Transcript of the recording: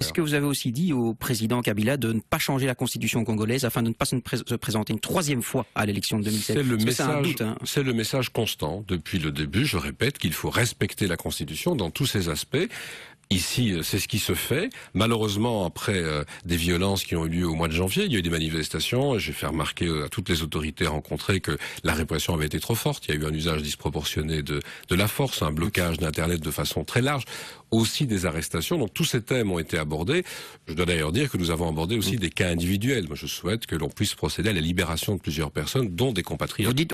Est-ce que vous avez aussi dit au président Kabila de ne pas changer la constitution congolaise afin de ne pas se, présenter une troisième fois à l'élection de 2017 C'est le, hein. c'est le message constant depuis le début, je répète, qu'il faut respecter la constitution dans tous ses aspects. Ici, euh, c'est ce qui se fait. Malheureusement, après euh, des violences qui ont eu lieu au mois de janvier, il y a eu des manifestations. J'ai fait remarquer euh, à toutes les autorités rencontrées que la répression avait été trop forte. Il y a eu un usage disproportionné de, de la force, un blocage d'Internet de façon très large aussi des arrestations. Donc tous ces thèmes ont été abordés. Je dois d'ailleurs dire que nous avons abordé aussi des cas individuels. Moi, je souhaite que l'on puisse procéder à la libération de plusieurs personnes, dont des compatriotes.